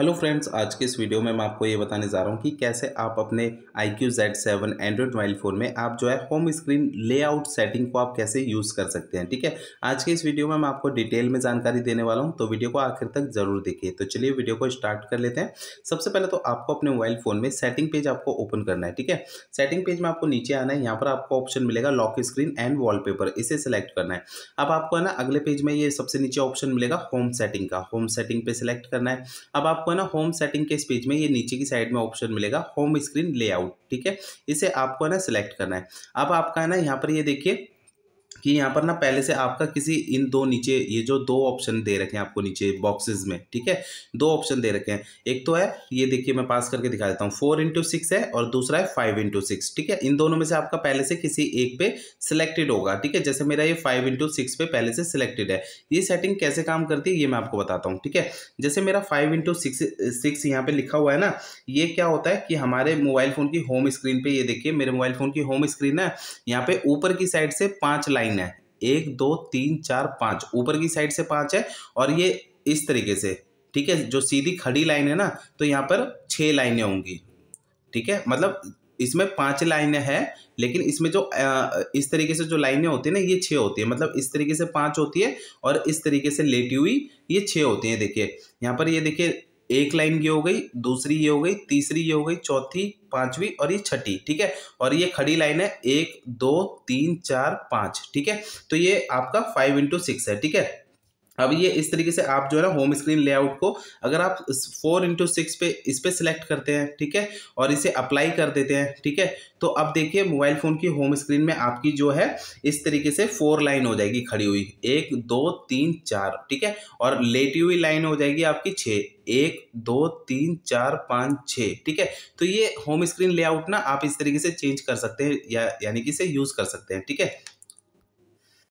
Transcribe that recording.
hello friends आज के इस वीडियो में मैं आपको ये बताने जा रहा हूँ कि कैसे आप अपने I Q Z seven Android mobile phone में आप जो है होम स्क्रीन लेआउट सेटिंग को आप कैसे यूज़ कर सकते हैं ठीक है आज के इस वीडियो में मैं आपको डिटेल में जानकारी देने वाला हूँ तो वीडियो को आखिर तक जरूर देखिए तो चलिए वीडियो को स्टार्ट कर लेते हैं सबसे पहले तो आपको अपने मोबाइल फ़ोन में सेटिंग पेज आपको ओपन करना है ठीक है सेटिंग पेज में आपको नीचे आना है यहाँ पर आपको ऑप्शन मिलेगा लॉक स्क्रीन एंड वॉल इसे सेलेक्ट करना है अब आपको है ना अगले पेज में ये सबसे नीचे ऑप्शन मिलेगा होम सेटिंग का होम सेटिंग पे सिलेक्ट करना है अब आपको आपको है ना होम सेटिंग के इस पेज में ये नीचे की साइड में ऑप्शन मिलेगा होम स्क्रीन लेआउट ठीक है इसे आपको है ना सिलेक्ट करना है अब आपका है ना यहाँ पर ये देखिए कि यहाँ पर ना पहले से आपका किसी इन दो नीचे ये जो दो ऑप्शन दे रखे हैं आपको नीचे बॉक्सेस में ठीक है दो ऑप्शन दे रखे हैं एक तो है ये देखिए मैं पास करके दिखा देता हूँ फोर इंटू सिक्स है और दूसरा है फाइव इंटू सिक्स ठीक है इन दोनों में से आपका पहले से किसी एक पे सिलेक्टेड होगा ठीक है जैसे मेरा ये फाइव इंटू सिक्स पे पहले से सिलेक्टेड है ये सेटिंग कैसे काम करती है ये मैं आपको बताता हूँ ठीक है जैसे मेरा फाइव इंटू सिक्स सिक्स यहाँ पे लिखा हुआ है ना ये क्या होता है कि हमारे मोबाइल फ़ोन की होम स्क्रीन पर ये देखिए मेरे मोबाइल फ़ोन की होम स्क्रीन है यहाँ पे ऊपर की साइड से पाँच लाइन है एक दो तीन चार पाँच ऊपर की साइड से पाँच है और ये इस तरीके से ठीक है जो सीधी खड़ी लाइन है ना तो यहाँ पर छः लाइनें होंगी ठीक है मतलब इसमें पांच लाइनें हैं लेकिन इसमें जो इस तरीके से जो लाइनें होती है ना ये छः होती है मतलब इस तरीके से पांच होती है और इस तरीके से लेटी हुई ये छः होती हैं देखिए यहाँ पर ये देखिए एक लाइन ये हो गई दूसरी ये हो गई तीसरी ये हो गई चौथी पांचवी और ये छठी ठीक है और ये खड़ी लाइन है एक दो तीन चार पाँच ठीक है तो ये आपका फाइव इंटू सिक्स है ठीक है अब ये इस तरीके से आप जो है ना होम स्क्रीन लेआउट को अगर आप फोर इंटू सिक्स पे इस पर सिलेक्ट करते हैं ठीक है और इसे अप्लाई कर देते हैं ठीक है तो अब देखिए मोबाइल फ़ोन की होम स्क्रीन में आपकी जो है इस तरीके से फोर लाइन हो जाएगी खड़ी हुई एक दो तीन चार ठीक है और लेटी हुई लाइन हो जाएगी आपकी छः एक दो तीन चार पाँच छः ठीक है तो ये होम स्क्रीन लेआउट ना आप इस तरीके से चेंज कर सकते हैं या यानी कि इसे यूज़ कर सकते हैं ठीक है